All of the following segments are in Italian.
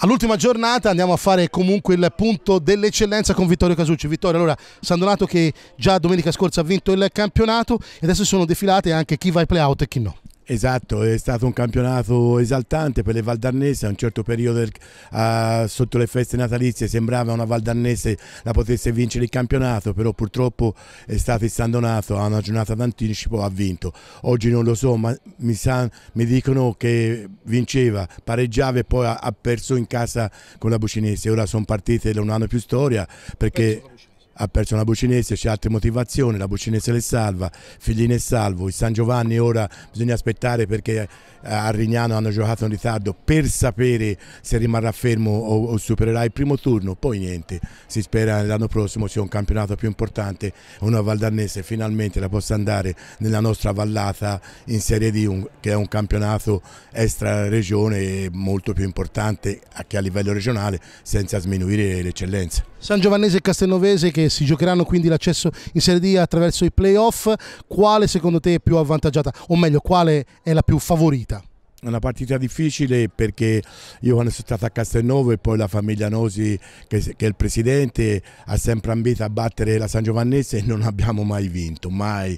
All'ultima giornata andiamo a fare comunque il punto dell'eccellenza con Vittorio Casucci. Vittorio, allora, San Donato che già domenica scorsa ha vinto il campionato e adesso sono defilate anche chi va ai playout e chi no. Esatto, è stato un campionato esaltante per le Valdarnese, a un certo periodo uh, sotto le feste natalizie sembrava una Valdarnese la potesse vincere il campionato, però purtroppo è stato il San Donato a una giornata d'anticipo ha vinto. Oggi non lo so, ma mi, san, mi dicono che vinceva, pareggiava e poi ha, ha perso in casa con la Bucinese. Ora sono partite, da un anno più storia perché ha perso una Bucinese, c'è altre motivazioni, la Bucinese le salva, Figlino è salvo, il San Giovanni ora bisogna aspettare perché eh, a Rignano hanno giocato in ritardo per sapere se rimarrà fermo o, o supererà il primo turno, poi niente, si spera l'anno prossimo sia un campionato più importante, una Valdarnese finalmente la possa andare nella nostra vallata in Serie D, un, che è un campionato extra regione molto più importante anche a livello regionale senza sminuire l'eccellenza. San Giovannese e Castelnovese che si giocheranno quindi l'accesso in Serie D attraverso i playoff, quale secondo te è più avvantaggiata o meglio quale è la più favorita? È una partita difficile perché io quando sono stato a Castelnuovo e poi la famiglia Nosi che, che, è il presidente ha sempre ambito a battere la San Giovannese e non abbiamo mai vinto, mai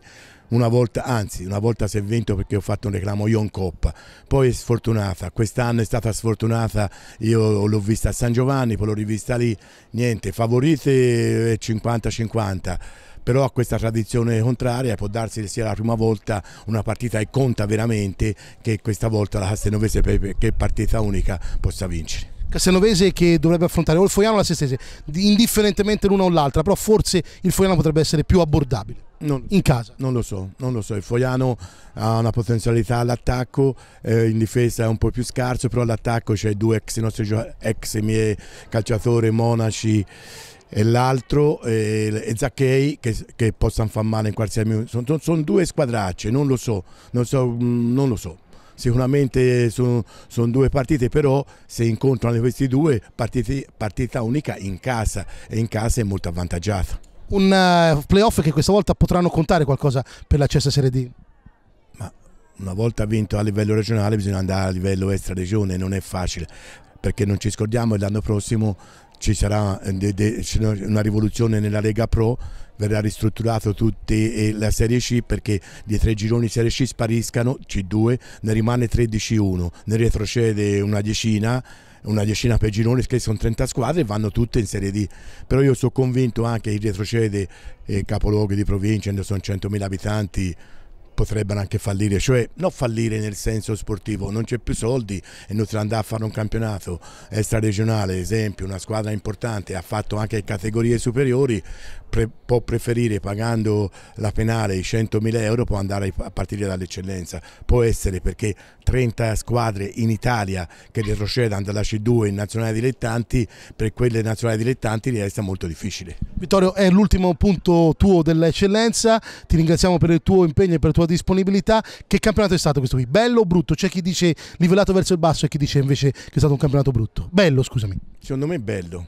una volta, anzi una volta si è vinto perché ho fatto un reclamo io in Coppa, poi è sfortunata, quest'anno è stata sfortunata, io l'ho vista a San Giovanni, poi l'ho rivista lì, niente, favorite 50-50 però a questa tradizione contraria può darsi che sia la prima volta una partita e conta veramente che questa volta la Castenovese che partita unica possa vincere. Castenovese che dovrebbe affrontare o il Foiano o la Sestese, indifferentemente l'una o l'altra, però forse il Foiano potrebbe essere più abbordabile. Non, in casa? Non lo so, non lo so. Il Foiano ha una potenzialità all'attacco, eh, in difesa è un po' più scarso, però all'attacco c'è due ex, nostri, ex miei calciatori, Monaci e l'altro e, e Zacchei che, che possono far male in qualsiasi minuto. Sono, sono, due squadracce, non lo so, non, so, mm, non lo so. Sicuramente sono, sono, due partite, però se incontrano questi due, partite, partita unica in casa e in casa è molto avvantaggiata un eh, playoff che questa volta potranno contare qualcosa per l'accesso a Serie D? Ma una volta vinto a livello regionale bisogna andare a livello extra regione, non è facile perché non ci scordiamo l'anno prossimo eh, ci sarà una rivoluzione nella Lega Pro, verrà ristrutturato tutta eh, la Serie C perché di tre gironi Serie C spariscano, C2, ne rimane 13-1, ne retrocede una decina una decina per girone che sono 30 squadre e vanno tutte in Serie D però io sono convinto anche che retrocede eh, capoluogo di provincia dove sono 100.000 abitanti potrebbero anche fallire, cioè non fallire nel senso sportivo, non c'è più soldi e non si andrà a fare un campionato extraregionale, esempio, una squadra importante ha fatto anche categorie superiori, pre può preferire pagando la penale i 100.000 euro, può andare a partire dall'eccellenza, può essere perché 30 squadre in Italia che retrocedano dalla C2 in nazionale dilettanti, per quelle nazionali dilettanti resta molto difficile. Vittorio, è l'ultimo punto tuo dell'eccellenza, ti ringraziamo per il tuo impegno e per il tuo tua disponibilità. Che campionato è stato questo qui? Bello o brutto? C'è chi dice livellato verso il basso e chi dice invece che è stato un campionato brutto. Bello, scusami. Secondo me è bello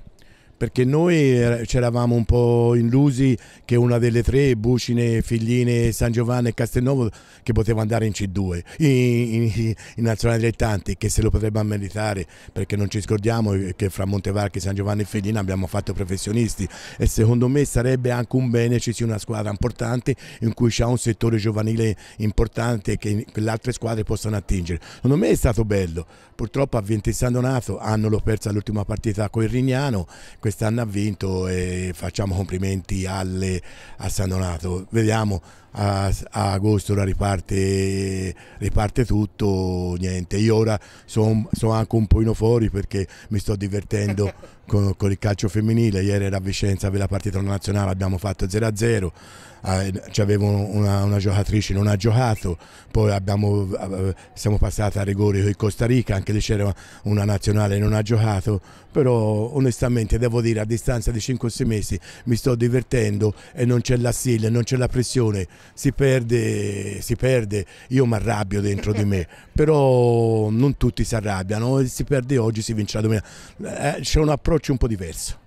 perché noi c'eravamo un po' illusi che una delle tre, Bucine, Figline, San Giovanni e Castelnuovo, che poteva andare in C2, in, in, in nazionale dilettanti, che se lo potrebbe meritare, perché non ci scordiamo che fra Montevarchi, San Giovanni e Figline abbiamo fatto professionisti e secondo me sarebbe anche un bene ci sia una squadra importante in cui c'è un settore giovanile importante che le altre squadre possano attingere. Secondo me è stato bello, purtroppo a San Donato hanno l'ho persa l'ultima partita con il Rignano, quest'anno ha vinto e facciamo complimenti alle, a San Donato. Vediamo a, a agosto ora riparte, riparte, tutto, niente. Io ora sono son anche un po' fuori perché mi sto divertendo con, con, il calcio femminile. Ieri era a Vicenza per la partita nazionale, abbiamo fatto 0-0. Ah, eh, C'avevo una, una, giocatrice, non ha giocato. Poi abbiamo, eh, siamo passati a rigore con Costa Rica, anche lì c'era una nazionale, non ha giocato. Però onestamente devo dire, a distanza di 5-6 mesi mi sto divertendo e non c'è l'assile, non c'è la pressione si perde, si perde. io mi arrabbio dentro di me, però non tutti si arrabbiano, si perde oggi, si vince la domenica, eh, c'è un approccio un po' diverso.